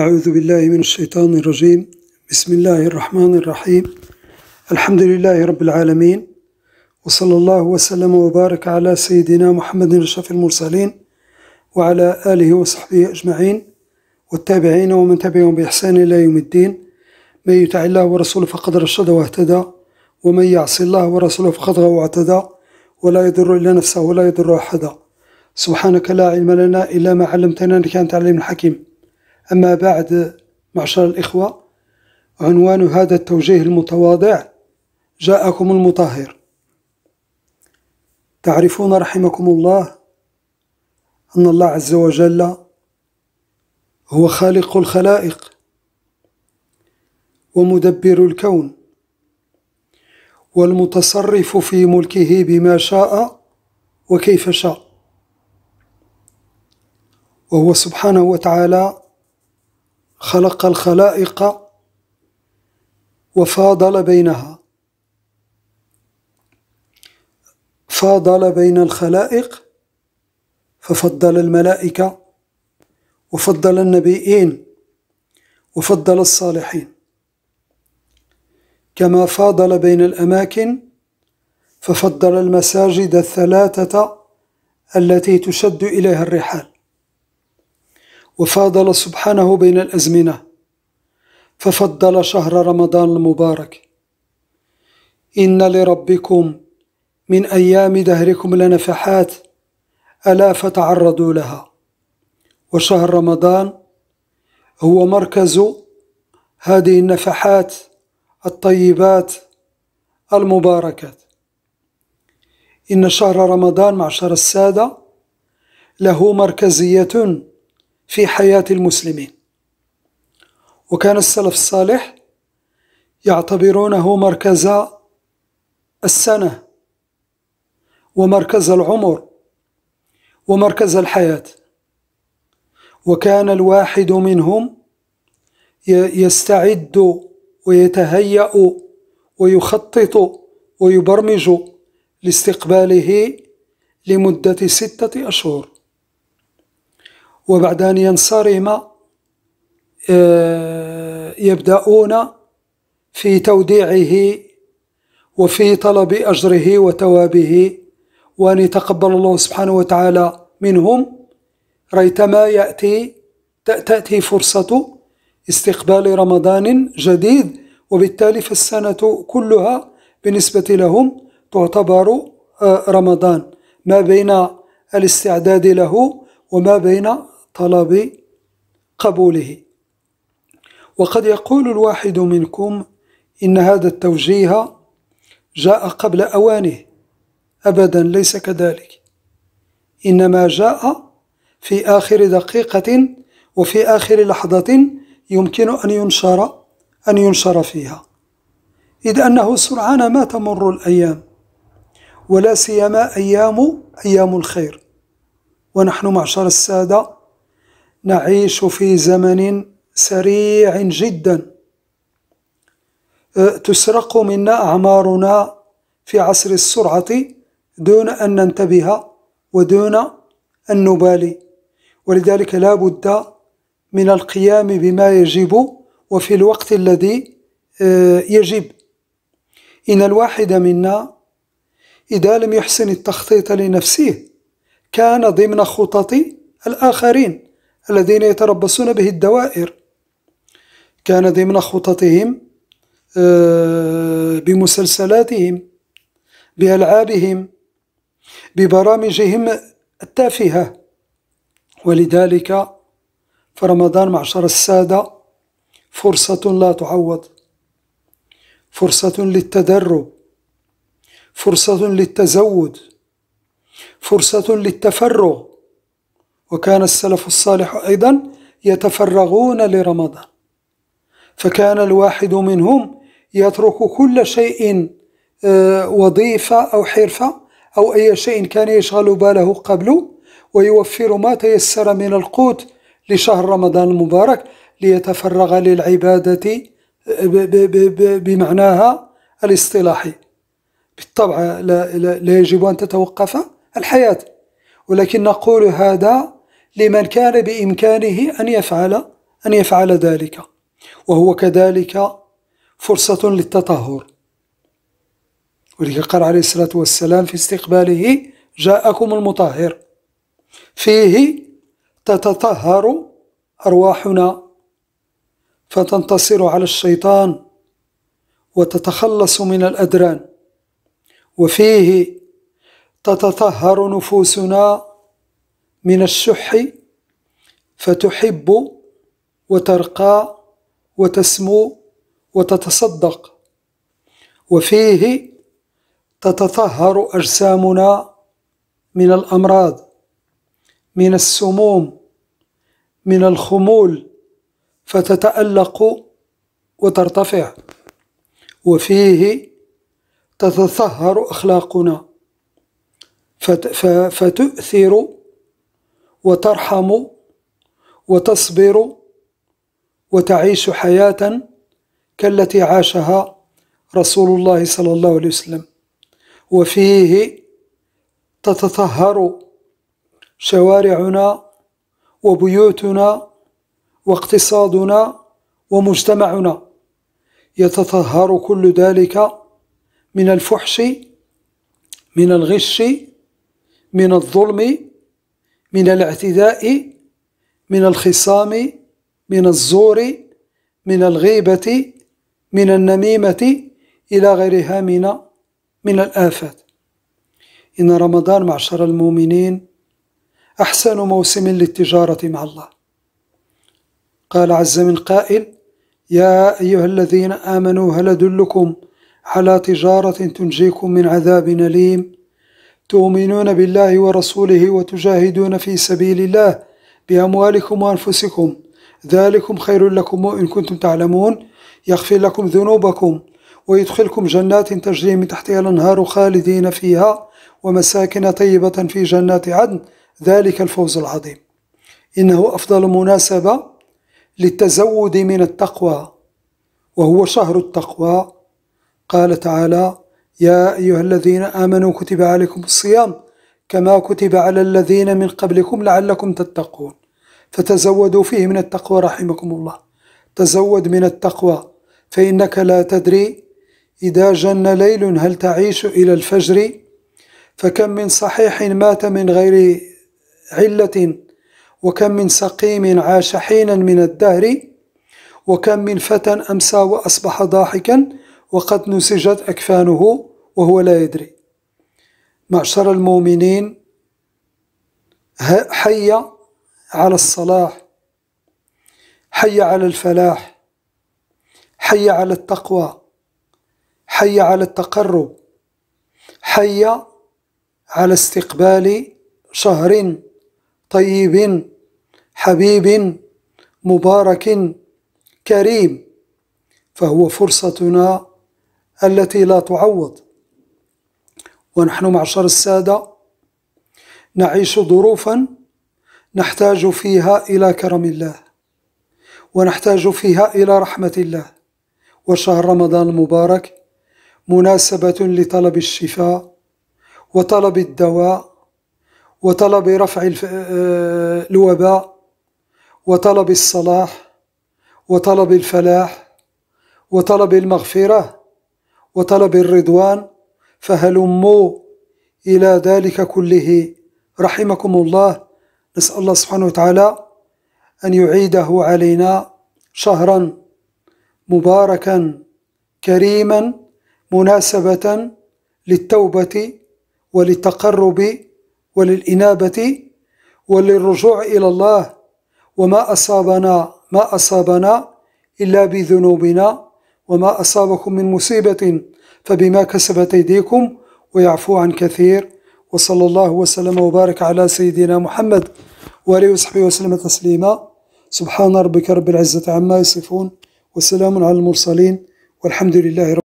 أعوذ بالله من الشيطان الرجيم بسم الله الرحمن الرحيم الحمد لله رب العالمين وصلى الله وسلم وبارك على سيدنا محمد الشف المرسلين وعلى آله وصحبه أجمعين والتابعين ومن تبعهم بإحسان إلى يوم الدين من يطع الله ورسوله فقد رشد واهتدى ومن يعص الله ورسوله فقد غوى واعتدى ولا يضر إلا نفسه ولا يضر أحدا سبحانك لا علم لنا إلا ما علمتنا إنك أنت العليم الحكيم أما بعد معشر الإخوة عنوان هذا التوجيه المتواضع جاءكم المطهر تعرفون رحمكم الله أن الله عز وجل هو خالق الخلائق ومدبر الكون والمتصرف في ملكه بما شاء وكيف شاء وهو سبحانه وتعالى خلق الخلائق وفاضل بينها فاضل بين الخلائق ففضل الملائكة وفضل النبيين وفضل الصالحين كما فاضل بين الأماكن ففضل المساجد الثلاثة التي تشد إليها الرحال وفاضل سبحانه بين الازمنه ففضل شهر رمضان المبارك ان لربكم من ايام دهركم لنفحات الا فتعرضوا لها وشهر رمضان هو مركز هذه النفحات الطيبات المباركات إن شهر رمضان معشر السادة له مركزية في حياة المسلمين وكان السلف الصالح يعتبرونه مركز السنة ومركز العمر ومركز الحياة وكان الواحد منهم يستعد ويتهيأ ويخطط ويبرمج لاستقباله لمدة ستة أشهر وبعد أن ينصرم آه، يبدأون في توديعه وفي طلب أجره وتوابه وأن يتقبل الله سبحانه وتعالى منهم ريتما يأتي تأتي فرصة استقبال رمضان جديد وبالتالي فالسنة كلها بالنسبة لهم تعتبر آه، رمضان ما بين الاستعداد له وما بين طلب قبوله وقد يقول الواحد منكم إن هذا التوجيه جاء قبل أوانه أبدا ليس كذلك إنما جاء في آخر دقيقة وفي آخر لحظة يمكن أن ينشر أن ينشر فيها إذ أنه سرعان ما تمر الأيام ولا سيما أيام أيام الخير ونحن معشر السادة نعيش في زمن سريع جدا أه، تسرق منا أعمارنا في عصر السرعة دون أن ننتبه ودون أن نبالي ولذلك لا بد من القيام بما يجب وفي الوقت الذي أه، يجب إن الواحد منا إذا لم يحسن التخطيط لنفسه كان ضمن خطط الآخرين الذين يتربصون به الدوائر كان ضمن خططهم آه، بمسلسلاتهم بألعابهم ببرامجهم التافهة ولذلك فرمضان معشر السادة فرصة لا تعوض فرصة للتدرب فرصة للتزود فرصة للتفرغ وكان السلف الصالح أيضا يتفرغون لرمضان فكان الواحد منهم يترك كل شيء آه، وظيفة أو حرفة أو أي شيء كان يشغل باله قبل ويوفر ما تيسر من القوت لشهر رمضان المبارك ليتفرغ للعبادة آه، بمعناها الاصطلاحي بالطبع لا يجب أن تتوقف الحياة ولكن نقول هذا لمن كان بإمكانه أن يفعل أن يفعل ذلك وهو كذلك فرصة للتطهر ولذلك قال عليه الصلاة والسلام في استقباله جاءكم المطهر فيه تتطهر أرواحنا فتنتصر على الشيطان وتتخلص من الأدران وفيه تتطهر نفوسنا من الشح فتحب وترقى وتسمو وتتصدق وفيه تتطهر اجسامنا من الامراض من السموم من الخمول فتتالق وترتفع وفيه تتطهر اخلاقنا فتؤثر وترحم وتصبر وتعيش حياة كالتي عاشها رسول الله صلى الله عليه وسلم وفيه تتطهر شوارعنا وبيوتنا واقتصادنا ومجتمعنا يتطهر كل ذلك من الفحش من الغش من الظلم من الاعتداء من الخصام من الزور من الغيبة من النميمة إلى غيرها من من الآفات إن رمضان معشر المؤمنين أحسن موسم للتجارة مع الله قال عز من قائل يا أيها الذين آمنوا هل أدلكم على تجارة تنجيكم من عذاب أليم تؤمنون بالله ورسوله وتجاهدون في سبيل الله بأموالكم وأنفسكم ذلكم خير لكم إن كنتم تعلمون يغفر لكم ذنوبكم ويدخلكم جنات تجري من تحتها الأنهار خالدين فيها ومساكن طيبة في جنات عدن ذلك الفوز العظيم إنه أفضل مناسبة للتزود من التقوى وهو شهر التقوى قال تعالى يا أيها الذين آمنوا كتب عليكم الصيام كما كتب على الذين من قبلكم لعلكم تتقون فتزودوا فيه من التقوى رحمكم الله تزود من التقوى فإنك لا تدري إذا جن ليل هل تعيش إلى الفجر فكم من صحيح مات من غير علة وكم من سقيم عاش حينا من الدهر وكم من فتى أمسى وأصبح ضاحكا وقد نسجت أكفانه وهو لا يدري معشر المؤمنين حي على الصلاح حي على الفلاح حي على التقوى حي على التقرب حي على استقبال شهر طيب حبيب مبارك كريم فهو فرصتنا التي لا تعوض ونحن معشر السادة نعيش ظروفا نحتاج فيها إلى كرم الله ونحتاج فيها إلى رحمة الله وشهر رمضان المبارك مناسبة لطلب الشفاء وطلب الدواء وطلب رفع آه، الوباء وطلب الصلاح وطلب الفلاح وطلب المغفره وطلب الرضوان فهلموا إلى ذلك كله رحمكم الله نسأل الله سبحانه وتعالى أن يعيده علينا شهرا مباركا كريما مناسبة للتوبة وللتقرب وللإنابة وللرجوع إلى الله وما أصابنا ما أصابنا إلا بذنوبنا وما أصابكم من مصيبة فبما كسبت أيديكم ويعفو عن كثير وصلى الله وسلم وبارك على سيدنا محمد وآله وصحبه وسلم تسليما سبحان ربك رب العزة عما يصفون وسلام على المرسلين والحمد لله رب